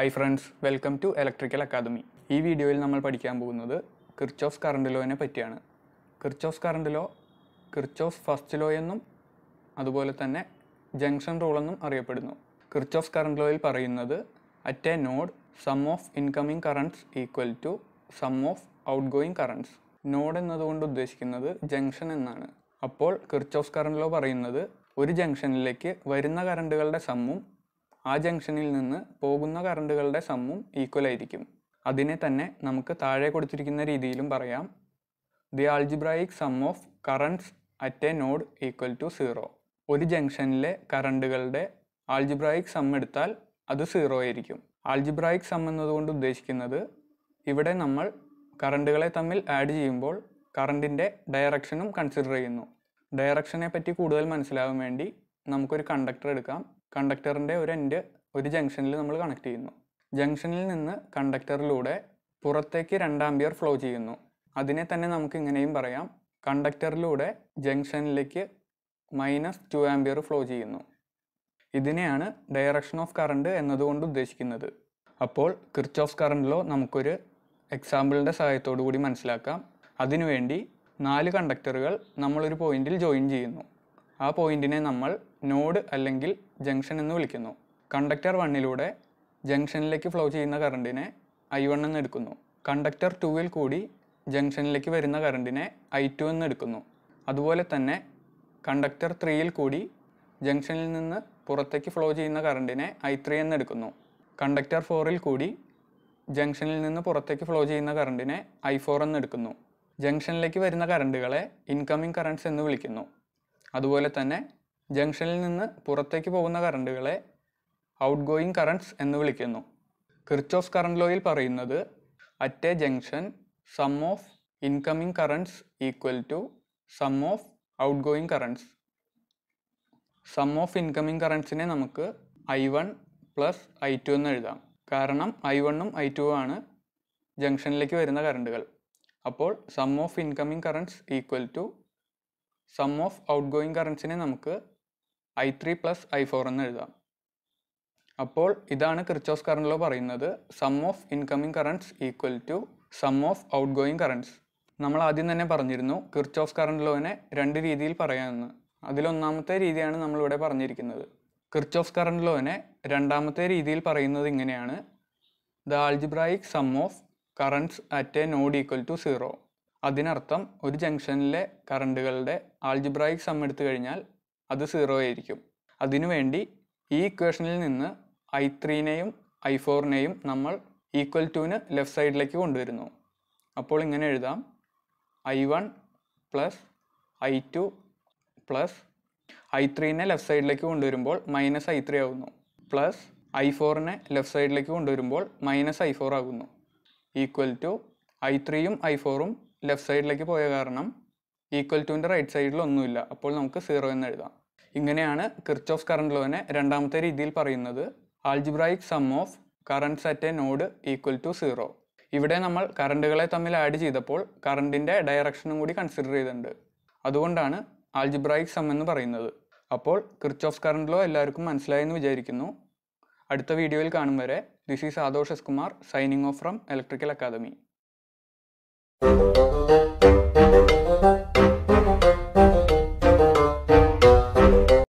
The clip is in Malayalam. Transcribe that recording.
Hi friends welcome to Electrical Academy ഈ വീഡിയോയിൽ നമ്മൾ പഠിക്കാൻ പോകുന്നത് കിർച്ചോസ് കറണ്ട് ലോനെ പറ്റിയാണ് Kirchhoff's current law Kirchhoff's first law എന്നും അതുപോലെ തന്നെ ജംഗ്ഷൻ റൂൾ എന്നും അറിയപ്പെടുന്നു കിർച്ചോസ് കറണ്ട് ലോയിൽ പറയുന്നത് at a node sum of incoming currents equal to sum of outgoing currents node എന്നതുകൊണ്ട് ഉദ്ദേശിക്കുന്നത് ജംഗ്ഷൻ എന്നാണ് അപ്പോൾ കിർച്ചോസ് കറണ്ട് ലോ പറയുന്നത് ഒരു ജംഗ്ഷനിലേക്ക് വരുന്ന കറണ്ടുകളുടെ സമ്മും ആ ജംഗ്ഷനിൽ നിന്ന് പോകുന്ന കറണ്ടുകളുടെ സമ്മും ഈക്വൽ ആയിരിക്കും അതിനെ തന്നെ നമുക്ക് താഴെ കൊടുത്തിരിക്കുന്ന രീതിയിലും പറയാം the algebraic sum of currents at a node equal to zero ഒരു ജംഗ്ഷനിലെ കറണ്ടുകളുടെ ആൾജിബ്രായിക് സം എടുത്താൽ അത് സീറോ ആയിരിക്കും ആൾജിബ്രായിക് സം എന്നതുകൊണ്ട് ഉദ്ദേശിക്കുന്നത് ഇവിടെ നമ്മൾ കറണ്ടുകളെ തമ്മിൽ ആഡ് ചെയ്യുമ്പോൾ കറണ്ടിൻ്റെ ഡയറക്ഷനും കൺസിഡർ ചെയ്യുന്നു ഡയറക്ഷനെ പറ്റി കൂടുതൽ മനസ്സിലാവാൻ വേണ്ടി നമുക്കൊരു കണ്ടക്ടർ എടുക്കാം കണ്ടക്ടറിൻ്റെ ഒരു എൻഡ് ഒരു ജംഗ്ഷനിൽ നമ്മൾ കണക്ട് ചെയ്യുന്നു ജംഗ്ഷനിൽ നിന്ന് കണ്ടക്ടറിലൂടെ പുറത്തേക്ക് രണ്ടാംബിയർ ഫ്ലോ ചെയ്യുന്നു അതിനെ തന്നെ നമുക്ക് ഇങ്ങനെയും പറയാം കണ്ടക്ടറിലൂടെ ജംഗ്ഷനിലേക്ക് മൈനസ് ടു ആംബിയർ ഫ്ലോ ചെയ്യുന്നു ഇതിനെയാണ് ഡയറക്ഷൻ ഓഫ് കറണ്ട് എന്നതുകൊണ്ട് ഉദ്ദേശിക്കുന്നത് അപ്പോൾ കിർച്ചോഫ് ഓഫ് ലോ നമുക്കൊരു എക്സാമ്പിളിൻ്റെ സഹായത്തോടു കൂടി മനസ്സിലാക്കാം അതിനുവേണ്ടി നാല് കണ്ടക്ടറുകൾ നമ്മളൊരു പോയിന്റിൽ ജോയിൻ ചെയ്യുന്നു ആ പോയിന്റിനെ നമ്മൾ നോഡ് അല്ലെങ്കിൽ ജംഗ്ഷൻ എന്ന് വിളിക്കുന്നു കണ്ടക്ടർ വണ്ണിലൂടെ ജംഗ്ഷനിലേക്ക് ഫ്ലോ ചെയ്യുന്ന കറണ്ടിനെ ഐ വൺ എന്ന് എടുക്കുന്നു കണ്ടക്ടർ ടൂവിൽ കൂടി ജംഗ്ഷനിലേക്ക് വരുന്ന കറണ്ടിനെ ഐ ടു എന്ന് എടുക്കുന്നു അതുപോലെ തന്നെ കണ്ടക്ടർ ത്രീയിൽ കൂടി ജംഗ്ഷനിൽ നിന്ന് പുറത്തേക്ക് ഫ്ലോ ചെയ്യുന്ന കറണ്ടിനെ ഐ ത്രീ എന്ന് എടുക്കുന്നു കണ്ടക്ടർ ഫോറിൽ കൂടി ജംഗ്ഷനിൽ നിന്ന് പുറത്തേക്ക് ഫ്ലോ ചെയ്യുന്ന കറണ്ടിനെ ഐ ഫോർ എന്ന് എടുക്കുന്നു ജംഗ്ഷനിലേക്ക് വരുന്ന കറണ്ടുകളെ ഇൻകമിംഗ് കറണ്ട്സ് എന്ന് വിളിക്കുന്നു അതുപോലെ തന്നെ ജംഗ്ഷനിൽ നിന്ന് പുറത്തേക്ക് പോകുന്ന കറണ്ടുകളെ ഔട്ട് ഗോയിങ് കറണ്ട്സ് എന്ന് വിളിക്കുന്നു കിർച്ചോഫ് കറണ്ട് ലോയിൽ പറയുന്നത് at a junction sum of incoming currents equal to sum of outgoing currents sum of incoming കറണ്ട്സിനെ നമുക്ക് I one plus I two എന്ന് എഴുതാം കാരണം ഐ വണ്ണും ഐ ടു ആണ് ജംഗ്ഷനിലേക്ക് വരുന്ന കറണ്ടുകൾ അപ്പോൾ sum of incoming currents equal to sum of outgoing കറൻസിനെ നമുക്ക് I three plus I four എന്ന് എഴുതാം അപ്പോൾ ഇതാണ് ക്രിച്ചോസ് കറണ്ടിലോ പറയുന്നത് sum of incoming currents equal to sum of outgoing currents നമ്മൾ ആദ്യം തന്നെ പറഞ്ഞിരുന്നു കിർച്ചോഫ് കറണ്ട് ലോനെ രണ്ട് രീതിയിൽ പറയാമെന്ന് അതിലൊന്നാമത്തെ രീതിയാണ് നമ്മളിവിടെ പറഞ്ഞിരിക്കുന്നത് കിർച്ചോഫ് കറണ്ട് ലോനെ രണ്ടാമത്തെ രീതിയിൽ പറയുന്നത് ഇങ്ങനെയാണ് the algebraic sum of currents at a node equal to zero അതിനർത്ഥം ഒരു ജംഗ്ഷനിലെ കറണ്ടുകളുടെ ആൾജിബ്രായിക് സം എടുത്തു കഴിഞ്ഞാൽ അത് സീറോ ആയിരിക്കും അതിനുവേണ്ടി ഈ ഇക്വേഷനിൽ നിന്ന് ഐ ത്രീനെയും ഐ ഫോറിനെയും നമ്മൾ ഈക്വൽ ടുവിന് ലെഫ്റ്റ് സൈഡിലേക്ക് കൊണ്ടുവരുന്നു അപ്പോൾ ഇങ്ങനെ എഴുതാം I one plus I two plus I ത്രീനെ ലെഫ്റ്റ് സൈഡിലേക്ക് കൊണ്ടുവരുമ്പോൾ മൈനസ് ഐ ത്രീ ആകുന്നു പ്ലസ് ഐ ഫോറിനെ ലെഫ്റ്റ് സൈഡിലേക്ക് കൊണ്ടുവരുമ്പോൾ മൈനസ് ഐ ഫോർ ആകുന്നു ഈക്വൽ ടു ഐ ത്രീയും ഐ ഫോറും ലെഫ്റ്റ് സൈഡിലേക്ക് പോയ കാരണം ഈക്വൽ ടുവിൻ്റെ റൈറ്റ് സൈഡിലൊന്നുമില്ല അപ്പോൾ നമുക്ക് സീറോ എന്ന് എഴുതാം ഇങ്ങനെയാണ് ഓഫ് കറണ്ട് ലോനെ രണ്ടാമത്തെ രീതിയിൽ പറയുന്നത് algebraic sum of currents at a node equal to zero ഇവിടെ നമ്മൾ കറണ്ടുകളെ തമ്മിൽ ആഡ് ചെയ്തപ്പോൾ കറണ്ടിൻ്റെ ഡയറക്ഷനും കൂടി കൺസിഡർ ചെയ്തിട്ടുണ്ട് അതുകൊണ്ടാണ് ആൾജിബ്രായിക് സം എന്ന് പറയുന്നത് അപ്പോൾ ഓഫ് കറണ്ട് ലോ എല്ലാവർക്കും മനസ്സിലായെന്ന് വിചാരിക്കുന്നു അടുത്ത വീഡിയോയിൽ കാണും വരെ this is Adosh S Kumar signing off from Electrical Academy Thank you.